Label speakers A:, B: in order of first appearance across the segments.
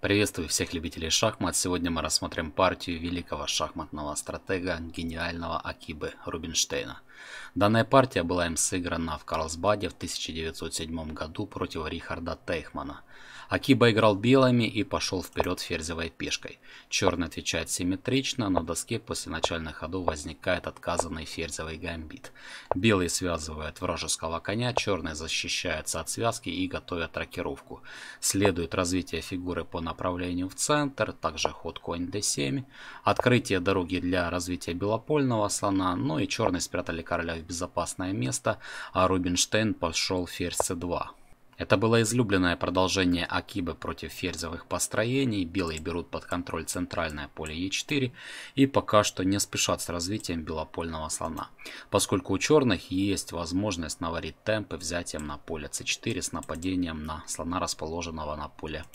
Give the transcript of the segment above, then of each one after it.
A: Приветствую всех любителей шахмат. Сегодня мы рассмотрим партию великого шахматного стратега, гениального Акибы Рубинштейна. Данная партия была им сыграна в Карлсбаде в 1907 году против Рихарда Тейхмана. Акиба играл белыми и пошел вперед ферзевой пешкой. Черный отвечает симметрично, на доске после начальных ходов возникает отказанный ферзевый гамбит. Белые связывают вражеского коня, черный защищается от связки и готовят рокировку. Следует развитие фигуры по направлению в центр, также ход конь d7, открытие дороги для развития белопольного слона, ну и черный спрятали короля в безопасное место, а Рубинштейн пошел ферзь c2. Это было излюбленное продолжение Акибы против ферзевых построений, белые берут под контроль центральное поле Е4 и пока что не спешат с развитием белопольного слона, поскольку у черных есть возможность наварить темпы, и взять им на поле c 4 с нападением на слона, расположенного на поле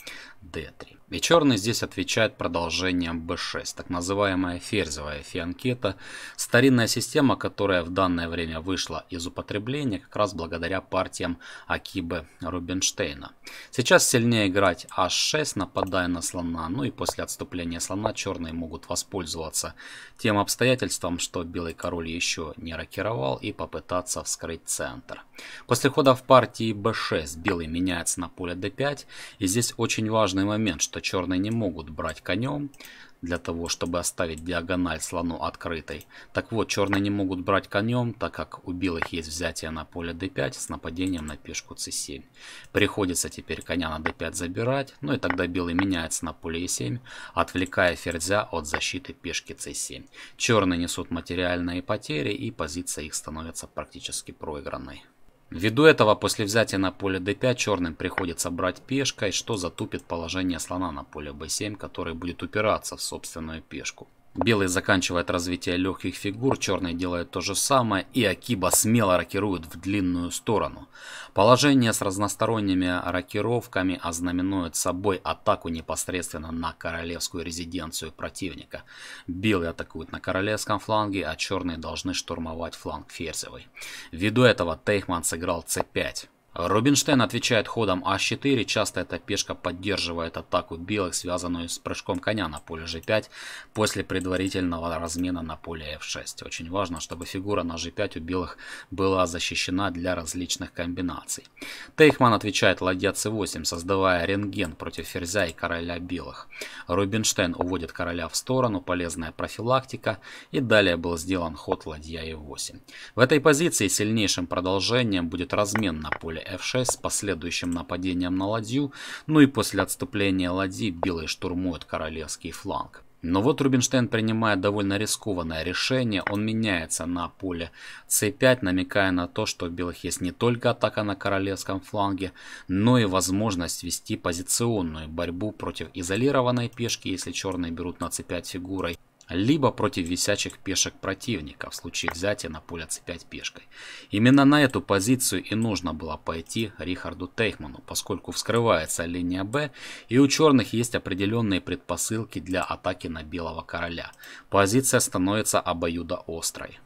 A: D3. И черные здесь отвечают продолжением B6, так называемая ферзевая фианкета, старинная система, которая в данное время вышла из употребления как раз благодаря партиям Акибы Рубинштейна. Сейчас сильнее играть h6, нападая на слона, ну и после отступления слона черные могут воспользоваться тем обстоятельством, что белый король еще не рокировал и попытаться вскрыть центр. После хода в партии b6 белый меняется на поле d5 и здесь очень важный момент, что черные не могут брать конем, для того, чтобы оставить диагональ слону открытой. Так вот, черные не могут брать конем, так как у белых есть взятие на поле d5 с нападением на пешку c7. Приходится теперь коня на d5 забирать, ну и тогда белый меняется на поле e7, отвлекая ферзя от защиты пешки c7. Черные несут материальные потери и позиция их становится практически проигранной. Ввиду этого после взятия на поле d5 черным приходится брать пешкой, что затупит положение слона на поле b7, который будет упираться в собственную пешку. Белый заканчивает развитие легких фигур, черный делает то же самое, и Акиба смело рокирует в длинную сторону. Положение с разносторонними рокировками ознаменует собой атаку непосредственно на королевскую резиденцию противника. Белые атакуют на королевском фланге, а черные должны штурмовать фланг Ферзевой. Ввиду этого Тейхман сыграл c5. Рубинштейн отвечает ходом А4, часто эта пешка поддерживает атаку белых, связанную с прыжком коня на поле G5 после предварительного размена на поле F6. Очень важно, чтобы фигура на G5 у белых была защищена для различных комбинаций. Тейхман отвечает ладья C8, создавая рентген против ферзя и короля белых. Рубинштейн уводит короля в сторону, полезная профилактика и далее был сделан ход ладья E8. В этой позиции сильнейшим продолжением будет размен на поле f6 с последующим нападением на ладью, ну и после отступления ладьи белые штурмуют королевский фланг. Но вот Рубинштейн принимает довольно рискованное решение, он меняется на поле c5, намекая на то, что у белых есть не только атака на королевском фланге, но и возможность вести позиционную борьбу против изолированной пешки, если черные берут на c5 фигурой, либо против висячих пешек противника в случае взятия на поле c5 пешкой. Именно на эту позицию и нужно было пойти Рихарду Тейхману, поскольку вскрывается линия b и у черных есть определенные предпосылки для атаки на белого короля. Позиция становится обоюдоострой.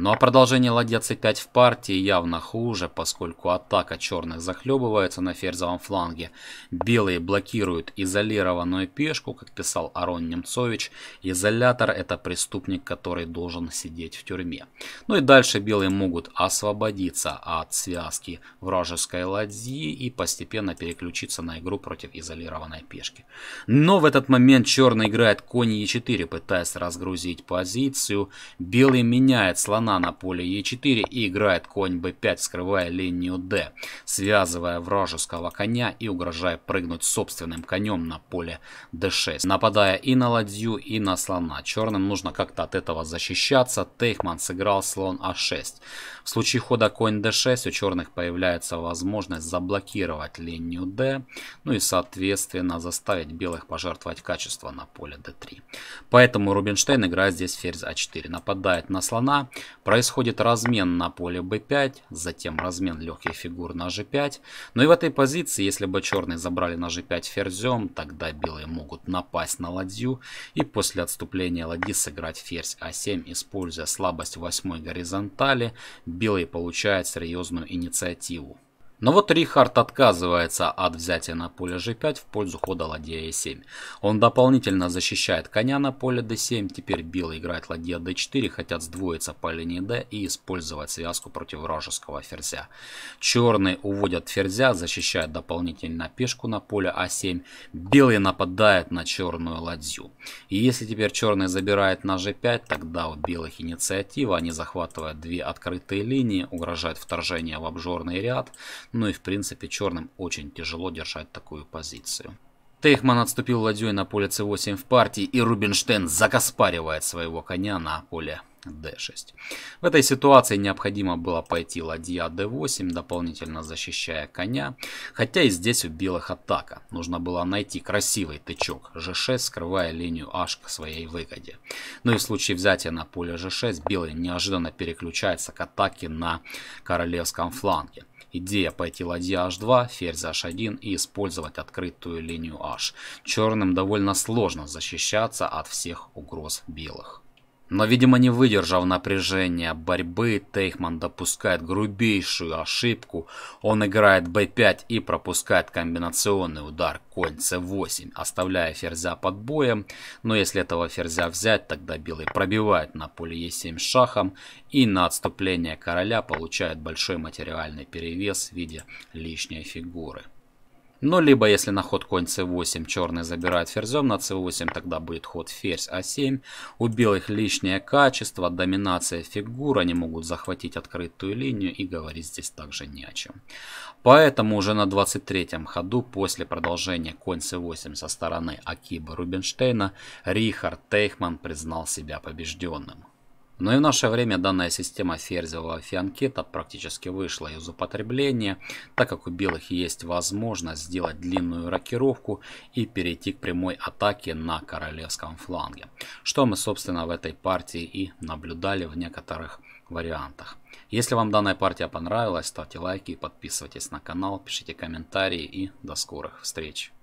A: Но ну, а продолжение ладья c5 в партии явно хуже, поскольку атака черных захлебывается на ферзовом фланге. Белые блокируют изолированную пешку, как писал Арон Немцович. Изолятор это преступник, который должен сидеть в тюрьме. Ну и дальше белые могут освободиться от связки вражеской ладьи и постепенно переключиться на игру против изолированной пешки. Но в этот момент черный играет конь e4, пытаясь разгрузить позицию. Белый меняет слона слона на поле Е4 и играет конь b 5 скрывая линию d, связывая вражеского коня и угрожая прыгнуть собственным конем на поле d 6 нападая и на ладью, и на слона. Черным нужно как-то от этого защищаться. Тейхман сыграл слон a а 6 В случае хода конь D6 у черных появляется возможность заблокировать линию D, ну и соответственно заставить белых пожертвовать качество на поле D3. Поэтому Рубинштейн играет здесь ферзь А4, нападает на слона, Происходит размен на поле b5, затем размен легких фигур на g5. Но ну и в этой позиции, если бы черные забрали на g5 ферзем, тогда белые могут напасть на ладью и после отступления ладьи сыграть ферзь a7, а используя слабость восьмой горизонтали, белые получают серьезную инициативу. Но вот Рихард отказывается от взятия на поле g5 в пользу хода ладья e7. Он дополнительно защищает коня на поле d7. Теперь белый играет ладья d4, хотят сдвоиться по линии d и использовать связку против вражеского ферзя. Черные уводят ферзя, защищают дополнительно пешку на поле a7. А белый нападает на черную ладью. И если теперь черный забирает на g5, тогда у белых инициатива. Они захватывают две открытые линии, угрожают вторжение в обжорный ряд. Ну и в принципе черным очень тяжело держать такую позицию. Тейхман отступил ладьей на поле c8 в партии, и Рубинштейн закоспаривает своего коня на поле d6. В этой ситуации необходимо было пойти ладья d8, дополнительно защищая коня. Хотя и здесь у белых атака. Нужно было найти красивый тычок g6, скрывая линию h к своей выгоде. Но ну и в случае взятия на поле g6, белые неожиданно переключаются к атаке на королевском фланге. Идея пойти ладья h2, ферзь h1 и использовать открытую линию h. Черным довольно сложно защищаться от всех угроз белых. Но, видимо, не выдержав напряжения борьбы, Тейхман допускает грубейшую ошибку. Он играет b5 и пропускает комбинационный удар конь c8, оставляя ферзя под боем. Но если этого ферзя взять, тогда белый пробивает на поле e7 шахом и на отступление короля получает большой материальный перевес в виде лишней фигуры. Ну, либо если на ход конь c8 черный забирает ферзем на c8, тогда будет ход ферзь а7. У белых лишнее качество, доминация фигур, они могут захватить открытую линию и говорить здесь также не о чем. Поэтому уже на 23-м ходу после продолжения конь c8 со стороны Акиба Рубинштейна Рихард Тейхман признал себя побежденным. Но ну и в наше время данная система ферзевого фианкета практически вышла из употребления, так как у белых есть возможность сделать длинную рокировку и перейти к прямой атаке на королевском фланге, что мы собственно в этой партии и наблюдали в некоторых вариантах. Если вам данная партия понравилась, ставьте лайки, подписывайтесь на канал, пишите комментарии и до скорых встреч.